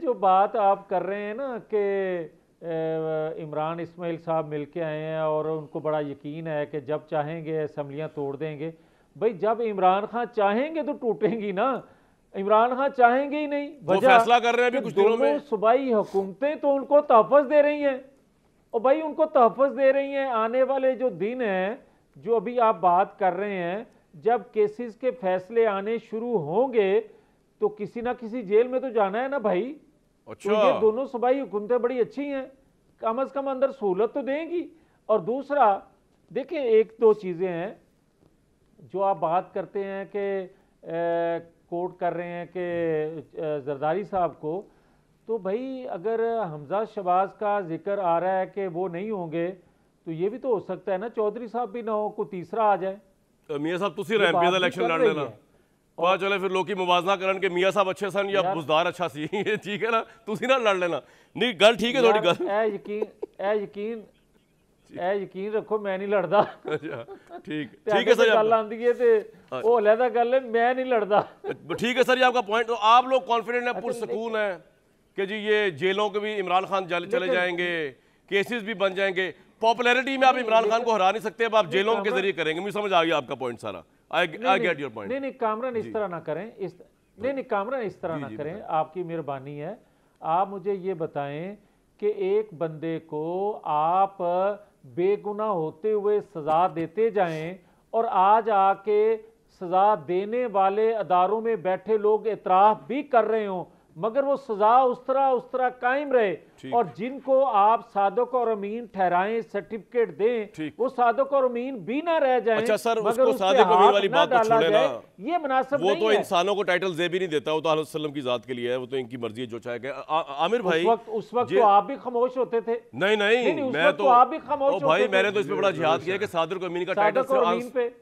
S2: जो बात आप कर रहे हैं ना कि इमरान इसमाइल साहब मिल के आए हैं और उनको बड़ा यकीन है कि जब चाहेंगे असम्बलियां तोड़ देंगे भाई जब इमरान खान चाहेंगे तो टूटेंगी ना इमरान खान चाहेंगे ही नहीं वजह फैसला कर रहे हैं कुछ दिनों में सूबाई हुकूमतें तो उनको तहफ़ दे रही हैं और भाई उनको तहफ़ दे रही हैं आने वाले जो दिन हैं जो अभी आप बात कर रहे हैं जब केसेस के फैसले आने शुरू होंगे तो किसी ना किसी जेल में तो जाना है ना भाई अच्छा। तो ये दोनों सूबाई हुकूमतें बड़ी अच्छी हैं कम अज़ कम अंदर सहूलत तो देंगी और दूसरा देखिए एक दो चीज़ें हैं जो आप बात करते हैं कि सपोर्ट कर रहे हैं कि जरदारी साहब को तो भाई अगर हमजा शबाज का जिक्र आ रहा है कि वो नहीं होंगे तो ये भी तो हो सकता है ना चौधरी साहब भी ना हो कोई तीसरा आ
S1: जाए मियाँ साहब तुम रहे पे इलेक्शन लड़ लेना पता चले फिर लोग मुवजना करन के मियाँ साहब अच्छे सन या बुजदार अच्छा सी ठीक है ना तुम ना लड़ लेना नहीं गल ठीक है थोड़ी गल
S2: यकीन ए यकीन ए यकीन रखो मैं नहीं लड़ता
S1: अच्छा, ठीक ठीक है सर गल
S2: आती है ते नहीं
S1: ठीक है सर ये आपका पॉइंट तो आप लोग कॉन्फिडेंट अच्छा, पुरसकून कि जी ये जेलों के भी इमरान खान चले जाएंगे केसेस भी बन जाएंगे पॉपुलैरिटी में आप इमरान खान को हरा नहीं सकते अब आप जेलों के जरिए करेंगे मुझे समझ आ गया आपका पॉइंट सारा आई गेट योर पॉइंट नहीं नहीं
S2: कामरान इस तरह ना करें इस नहीं नहीं कामरान इस तरह ना करें आपकी मेहरबानी है आप मुझे ये बताएं कि एक बंदे को आप बेगुना होते हुए सजा देते जाए और आज आके सज़ा देने वाले अदारों में बैठे लोग एतराफ़ भी कर रहे हों मगर वो सज़ा उस तरह उस तरह कायम रहे और जिनको आप सादक और अमीन ठहराएं सर्टिफिकेट दें वो सादक और अमीन भी ना रह जाए अच्छा सर उसको सादक अमीन वाली बात को छोड़े ना ये मुनासिब वो तो
S1: इंसानों को टाइटल दे भी नहीं देता वो तो वसल्लम की जात के लिए है वो तो इनकी मर्जी है जो चाहे आमिर भाई उस वक्त तो
S2: आप भी खामोश होते थे
S1: नहीं नहीं मैं तो, तो आप भी
S2: खामोश भाई मैंने तो इसमें
S1: बड़ा जिहाद किया कि सादक अमीन का टाइटल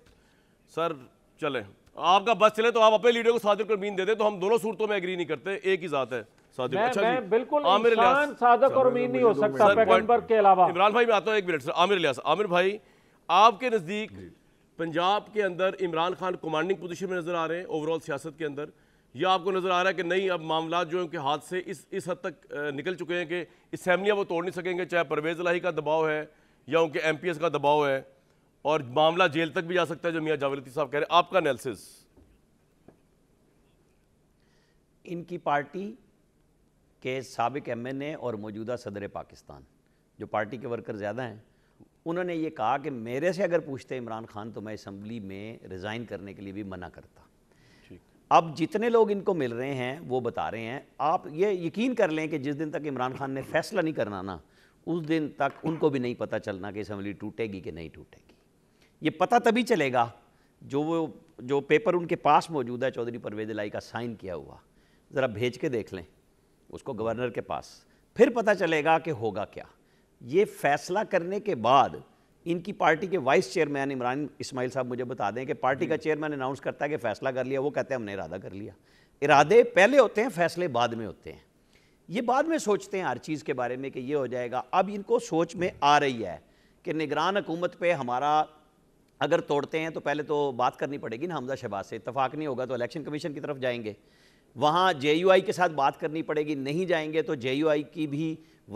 S1: सर चले आपका बस चले तो आप अपने लीडर को सादिक और मीन दे दे तो हम दोनों सूरतों में एग्री नहीं करते एक ही जात है सादिक मैं, अच्छा मैं बिल्कुल इंसान
S2: सादक और मीन नहीं हो सकता पैगंबर के अलावा
S1: इमरान भाई मैं आता हूं एक मिनट सर आमिर लिया आमिर भाई आपके नज़दीक पंजाब के अंदर इमरान खान कमांडिंग पोजीशन में नज़र आ रहे हैं ओवरऑल सियासत के अंदर या आपको नज़र आ रहा है कि नहीं अब मामला जो है उनके हाथ से इस इस हद तक निकल चुके हैं कि इसम्बलियाँ वो तोड़ नहीं सकेंगे चाहे परवेज लाही का दबाव है या उनके एम का दबाव है और मामला जेल तक भी
S4: जा सकता है जो मियाँ जावेदी साहब कह रहे हैं आपका एनालिसिस इनकी पार्टी के सबक एम एन ए और मौजूदा सदर पाकिस्तान जो पार्टी के वर्कर ज़्यादा हैं उन्होंने ये कहा कि मेरे से अगर पूछते इमरान खान तो मैं इसम्बली में रिज़ाइन करने के लिए भी मना करता अब जितने लोग इनको मिल रहे हैं वो बता रहे हैं आप ये यकीन कर लें कि जिस दिन तक इमरान खान ने फैसला नहीं करना ना उस दिन तक उनको भी नहीं पता चलना कि इसम्बली टूटेगी कि नहीं टूटेगी ये पता तभी चलेगा जो वो जो पेपर उनके पास मौजूद है चौधरी परवेज लाई का साइन किया हुआ ज़रा भेज के देख लें उसको गवर्नर के पास फिर पता चलेगा कि होगा क्या ये फैसला करने के बाद इनकी पार्टी के वाइस चेयरमैन इमरान इस्माइल साहब मुझे बता दें कि पार्टी का चेयरमैन अनाउंस करता है कि फैसला कर लिया वो कहते हैं हमने इरादा कर लिया इरादे पहले होते हैं फैसले बाद में होते हैं ये बाद में सोचते हैं हर चीज़ के बारे में कि ये हो जाएगा अब इनको सोच में आ रही है कि निगरान हुकूमत पर हमारा अगर तोड़ते हैं तो पहले तो बात करनी पड़ेगी ना हमजा शहबाज से इतफाक़ नहीं होगा तो इलेक्शन कमीशन की तरफ जाएंगे वहाँ जे के साथ बात करनी पड़ेगी नहीं जाएंगे तो जे की भी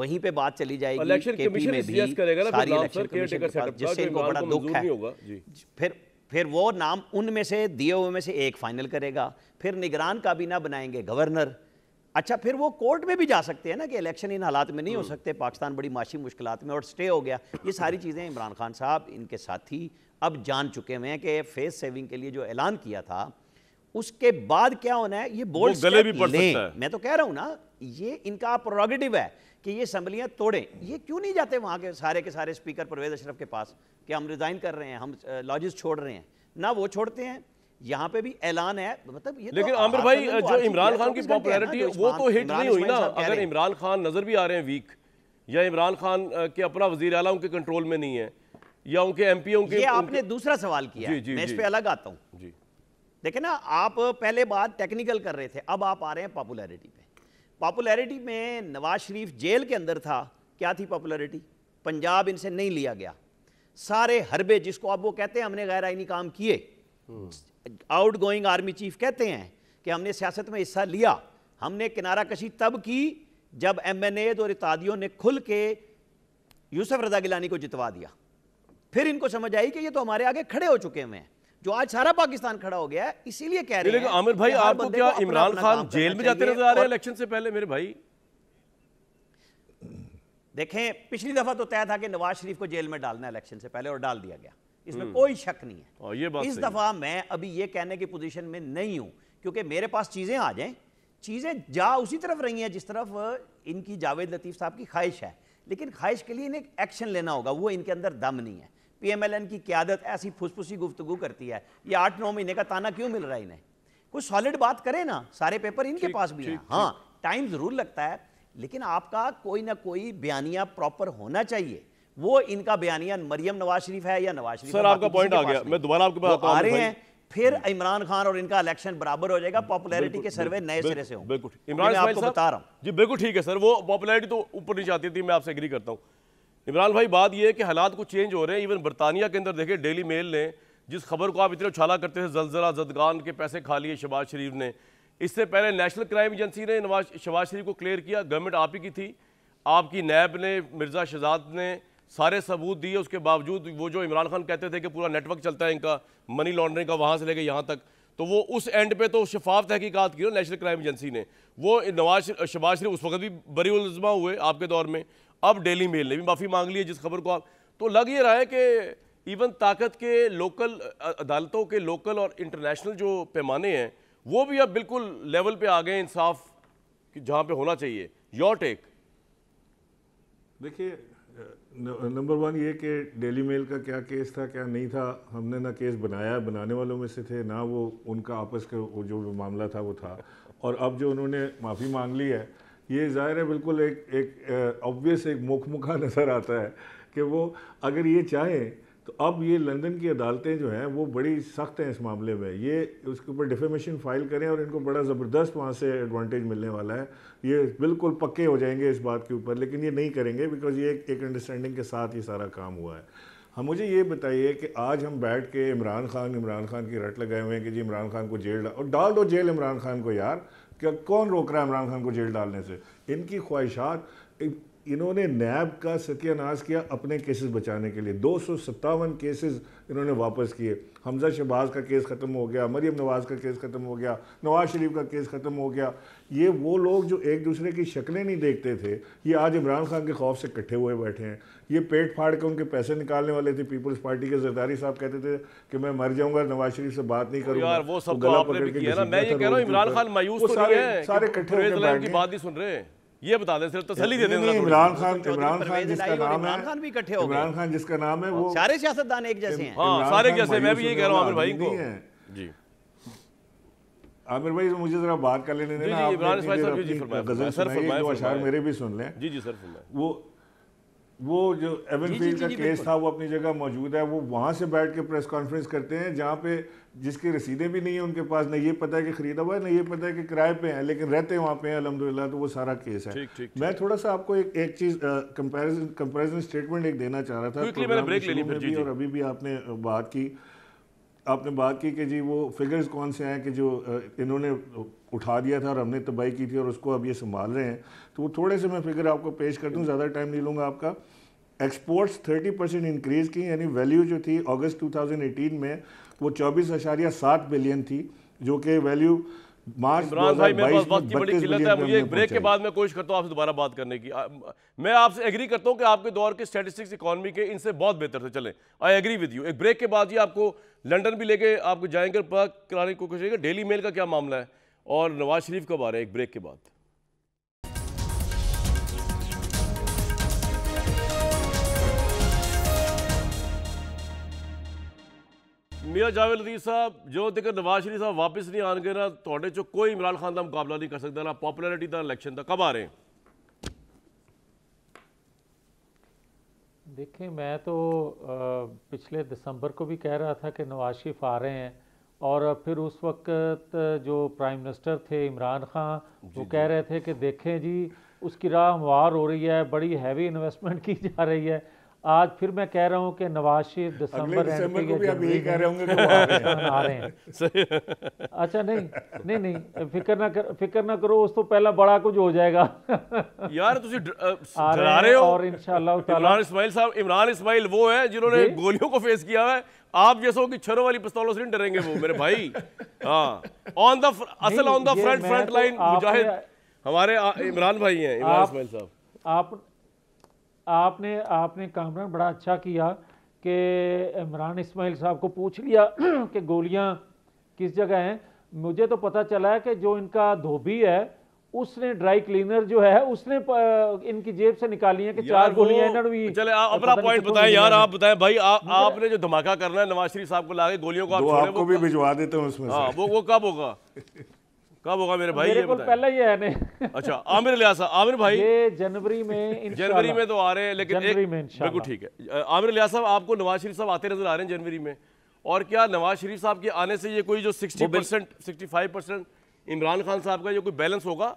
S4: वहीं पे बात चली जाएगी में भी सारी इलेक्शन कमीशन जिससे इनको बड़ा दुख है फिर फिर वो नाम उनमें से दिए हुए में से एक फाइनल करेगा फिर निगरान काबीना बनाएंगे गवर्नर अच्छा फिर वो कोर्ट में भी जा सकते हैं ना कि इलेक्शन इन हालात में नहीं हो हम्म। सकते पाकिस्तान बड़ी माशी मुश्किल में और स्टे हो गया ये सारी चीज़ें इमरान खान साहब इनके साथी अब जान चुके हुए हैं कि फेस सेविंग के लिए जो ऐलान किया था उसके बाद क्या होना है ये बोल गले भी पड़ सकता है मैं तो कह रहा हूं ना ये इनका प्रोरोगेटिव है कि ये असम्बलियां तोड़े ये क्यों नहीं जाते वहां के सारे के सारे स्पीकर परवेज अशरफ के पास कि हम रिज़ाइन कर रहे हैं हम लॉजिस छोड़ रहे हैं ना वो छोड़ते हैं यहाँ पे भी ऐलान है मतलब ये तो लेकिन तो आमिर भाई जो तो तो इमरान
S1: खान की पॉपुलैरिटी वो तो हिट नहीं हुई ना अगर इमरान खान नज़र भी आ रहे हैं वीक या इमरान खान के अपना वजीर आला उनके कंट्रोल में नहीं है या उनके एमपीओ के ये आपने
S4: दूसरा सवाल किया जी, जी, मैं इस पे अलग आता हूँ जी देखे ना आप पहले बात टेक्निकल कर रहे थे अब आप आ रहे हैं पॉपुलैरिटी पे पॉपुलैरिटी में नवाज शरीफ जेल के अंदर था क्या थी पॉपुलैरिटी पंजाब इनसे नहीं लिया गया सारे हरबे जिसको आप वो कहते हैं हमने गैर आइनी काम किए आउट गोइंग आर्मी चीफ कहते हैं कि हमने सियासत में हिस्सा लिया हमने किनारा कशी तब की जब एम एन एज और इतादियों ने खुल के यूसफ रजा गिलानी को जितवा दिया फिर इनको समझ आई कि ये तो हमारे आगे खड़े हो चुके हुए हैं जो आज सारा पाकिस्तान खड़ा हो गया है इसीलिए कह रहे हैं आमिर भाई आपको क्या इमरान खान जेल में जाते नजर आ रहे हैं इलेक्शन से पहले मेरे भाई देखें पिछली दफा तो तय था कि नवाज शरीफ को जेल में डालना इलेक्शन से पहले और डाल दिया गया इसमें हम्म। कोई शक नहीं है और हाँ, ये बात इस दफा मैं अभी ये कहने की पोजीशन में नहीं हूं क्योंकि मेरे पास चीजें आ जाएं चीजें जा उसी तरफ रही हैं जिस तरफ इनकी जावेद लतीफ़ साहब की ख्वाहिश है लेकिन ख्वाहिश के लिए इन्हें एक्शन लेना होगा वो इनके अंदर दम नहीं है पीएमएलएन की क्यादत ऐसी फुसफुसी गुफ्तु करती है ये आठ नौ महीने का ताना क्यों मिल रहा है इन्हें कुछ सॉलिड बात करें ना सारे पेपर इनके पास भी हैं हाँ टाइम ज़रूर लगता है लेकिन आपका कोई ना कोई बयानिया प्रॉपर होना चाहिए वो इनका बयानिया मरियम नवाज शरीफ है या नवाज शरीफ सर आपका पॉइंट आ गया मैं दोबारा आपके पास आ रहे हैं फिर हम्म। इमरान खान और इनका इलेक्शन बराबर हो जाएगा पॉपुलैरिटी के सर्वे नए सिरे से हो बिल्कुल तो इमरान आपको बता रहा
S1: हूँ जी बिल्कुल ठीक है सर वो पॉपुलैरिटी तो ऊपर नीचे आती थी मैं आपसे एग्री करता हूँ इमरान भाई बात यह है कि हालात कुछ चेंज हो रहे हैं इवन बरतानिया के अंदर देखे डेली मेल ने जिस खबर को आप इतने उछाला करते थे जलजला जदगान के पैसे खा लिए शबाज शरीफ ने इससे पहले नेशनल क्राइम एजेंसी ने नवाज शबाज शरीफ को क्लियर किया गवर्नमेंट आप ही की थी आपकी नैब ने मिर्ज़ा शहजाद ने सारे सबूत दिए उसके बावजूद वो जो इमरान खान कहते थे कि पूरा नेटवर्क चलता है इनका मनी लॉन्ड्रिंग का वहाँ से लेके यहाँ तक तो वो उस एंड पे तो शफाफ तहकीकत की नेशनल क्राइम एजेंसी ने वो नवाज शबाज शरीफ उस वक्त भी बरी उलजमा हुए आपके दौर में अब डेली मेल ने भी माफ़ी मांग ली है जिस खबर को आप तो लग ये रहा है कि इवन ताकत के लोकल अदालतों के लोकल और इंटरनेशनल जो पैमाने हैं वो भी अब बिल्कुल लेवल पे आ गए इंसाफ जहाँ पे होना चाहिए योर टेक देखिए
S3: नंबर वन ये कि डेली मेल का क्या केस था क्या नहीं था हमने ना केस बनाया बनाने वालों में से थे ना वो उनका आपस का जो मामला था वो था और अब जो उन्होंने माफ़ी मांग ली है ये ज़ाहिर है बिल्कुल एक एक ऑब्वियस एक मुखमुखा नज़र आता है कि वो अगर ये चाहें तो अब ये लंदन की अदालतें जो हैं वो बड़ी सख्त हैं इस मामले में ये उसके ऊपर डिफेमेशन फाइल करें और इनको बड़ा ज़बरदस्त वहाँ से एडवांटेज मिलने वाला है ये बिल्कुल पक्के हो जाएंगे इस बात के ऊपर लेकिन ये नहीं करेंगे बिकॉज ये एक अंडरस्टैंडिंग के साथ ये सारा काम हुआ है हम हाँ, मुझे ये बताइए कि आज हम बैठ के इमरान खान इमरान खान की रट लगाए हुए हैं कि जी इमरान खान को जेल और डाल दो जेल इमरान खान को यार कौन रोक रहा है इमरान खान को जेल डालने से इनकी ख्वाहिशात इन्होंने नैब का सत्यानाश किया अपने केसेस बचाने के लिए दो केसेस इन्होंने वापस किए हमजा शहबाज का केस ख़त्म हो गया मरीम नवाज का केस ख़त्म हो गया नवाज शरीफ का केस ख़त्म हो गया ये वो लोग जो एक दूसरे की शक्लें नहीं देखते थे ये आज इमरान खान के खौफ से इकट्ठे हुए बैठे हैं ये पेट फाड़ के उनके पैसे निकालने वाले थे पीपल्स पार्टी के जरदारी साहब कहते थे कि मैं मर जाऊंगा नवाज शरीफ से बात नहीं करूँगा यार वो सब गला पकड़ के इमरान खान मायूस तो सारे इकट्ठे बात
S1: नहीं सुन रहे हैं ये बता दे सिर्फ तसली दे दें इमरान खान तो इमरान तो
S3: खान जिसका नाम है खान भी इकट्ठे हो इमरान खान जिसका नाम है वो हाँ, सारे सियासतदान एक जैसे हैं हाँ सारे जैसे मैं भी यही कह रहा हूँ आमिर भाई को जी आमिर भाई मुझे जरा बात कर लेने देना आप गजल सुनाई दो अशआर मेरे भी सुन लें जी जी सर वो वो जो एवन फील्ड का जी, केस था वो अपनी जगह मौजूद है वो वहाँ से बैठ के प्रेस कॉन्फ्रेंस करते हैं जहाँ पे जिसकी रसीदें भी नहीं है उनके पास नहीं ये पता है कि ख़रीदा हुआ है नहीं ये पता है कि किराए पे है लेकिन रहते हैं वहाँ पे हैं अलहमदिल्ला तो वो सारा केस है ठीक, ठीक, मैं थोड़ा सा आपको एक एक चीज़ कंपेरिजन कंपेरिजन स्टेटमेंट एक देना चाह रहा था और अभी भी आपने बात की आपने बात की कि जी वो फिगर्स कौन से हैं कि जो इन्होंने उठा दिया था और हमने तबाही की थी और उसको अब ये संभाल रहे हैं तो वो थोड़े से मैं फिगर आपको पेश कर दूँ ज़्यादा टाइम नहीं लूँगा आपका एक्सपोर्ट्स 30 परसेंट इंक्रीज़ की यानी वैल्यू जो थी अगस्त 2018 में वो चौबीस अशारिया सात बिलियन थी जो कि वैल्यू मार्च इमरान भाई मेरे पास वक्त की बड़ी किल्लत है मुझे एक ब्रेक के बाद
S1: मैं कोशिश करता हूँ आपसे दोबारा बात करने की मैं आपसे एग्री करता हूँ कि आपके दौर के स्टेटिस्टिक्स इकॉनमी के इनसे बहुत बेहतर थे चले आई एग्री विद यू एक ब्रेक के बाद ही आपको लंडन भी लेके आपको जाएंगे कराने की कोशिश करेंगे डेली मेल का क्या मामला है और नवाज शरीफ कब आ रहे हैं एक ब्रेक के बाद मियाँ जावेद अदीर साहब जो तक नवाज शरीफ साहब वापस नहीं आन ना थोड़े चो कोई इमरान खान का मुकाबला नहीं कर सकता ना पॉपुलैरिटी का इलेक्शन का कब आ रहे हैं
S2: देखिए मैं तो पिछले दिसंबर को भी कह रहा था कि नवाज शरीफ आ रहे हैं और फिर उस वक्त जो प्राइम मिनिस्टर थे इमरान खान वो कह रहे थे कि देखें जी उसकी राह हमवार हो रही है बड़ी हैवी इन्वेस्टमेंट की जा रही है आज फिर मैं कह रहा हूँ कि नवाशी दिसंबर दिसंबर को भी आप कह रहे होंगे आ रहे हैं अच्छा नहीं नहीं नहीं फिक्र ना कर फिक्र ना करो उस तो पहला बड़ा कुछ हो जाएगा
S1: यार तुझे डरा रहे हो और इंशाल्लाह इमरान इस्माइल साहब इमरान इस्माइल वो है जिन्होंने गोलियों को फेस किया है आप जैसे कि छरों वाली पिस्तौलों से नहीं डरेंगे वो मेरे भाई हाँ ऑन द असल on the front front line मुजाहिद हमारे इमरान भाई हैं इमरान इस्माइल साहब आप
S2: आपने आपने कामरान बड़ा अच्छा किया कि इमरान इसमाइल साहब को पूछ लिया कि गोलियां किस जगह हैं मुझे तो पता चला है कि जो इनका धोबी है उसने ड्राई क्लीनर जो है उसने इनकी जेब से निकाली है कि चार गोलियां चले
S1: आ, अपना पॉइंट बताएं यार आप बताएं भाई आ, आपने जो धमाका करना है नवाज शरीफ साहब को लागे गोलियों को आप आपको भी
S3: भिजवा देते हैं उसमें हाँ, वो
S1: वो कब होगा कब होगा मेरे भाई मेरे ये पहले ही है अच्छा आमिर लिया आमिर भाई ये जनवरी में जनवरी में तो आ रहे हैं लेकिन जनवरी में बिल्कुल ठीक है आमिर लिया साहब आपको नवाज शरीफ साहब आते नजर आ रहे हैं जनवरी में और क्या नवाज शरीफ साहब के आने से ये कोई जो sixty percent sixty five percent Imran Khan साहब का ये कोई बैलेंस
S4: होगा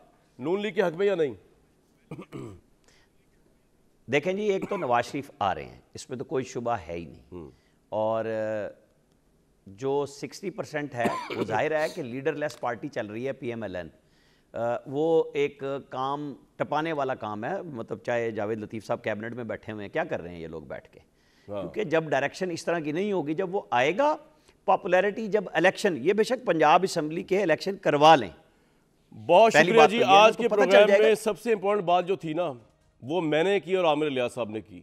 S4: नून लीग के हक में या नहीं देखें जी एक तो नवाज शरीफ आ रहे हैं इसमें तो कोई शुबा है ही नहीं हम्म। और जो 60 परसेंट है वो जाहिर है कि लीडरलेस पार्टी चल रही है पीएमएलएन वो एक काम टपाने वाला काम है मतलब चाहे जावेद लतीफ़ साहब कैबिनेट में बैठे हुए हैं क्या कर रहे हैं ये लोग बैठ के क्योंकि जब डायरेक्शन इस तरह की नहीं होगी जब वो आएगा पॉपुलैरिटी जब इलेक्शन ये बेशक पंजाब असम्बली के इलेक्शन करवा लें बहुत शुक्रिया जी तो आज तो के प्रोग्राम में
S1: सबसे इंपॉर्टेंट बात जो थी ना वो मैंने की और आमिर लिया साहब ने की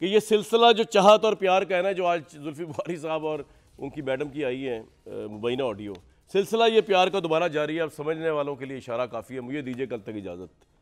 S1: कि ये सिलसिला जो चाहत और प्यार का है ना जो आज जुल्फी बुहारी साहब और उनकी मैडम की आई है मुबैना ऑडियो सिलसिला ये प्यार का दोबारा जारी है अब समझने वालों के लिए इशारा काफ़ी है मुझे दीजिए कल तक इजाज़त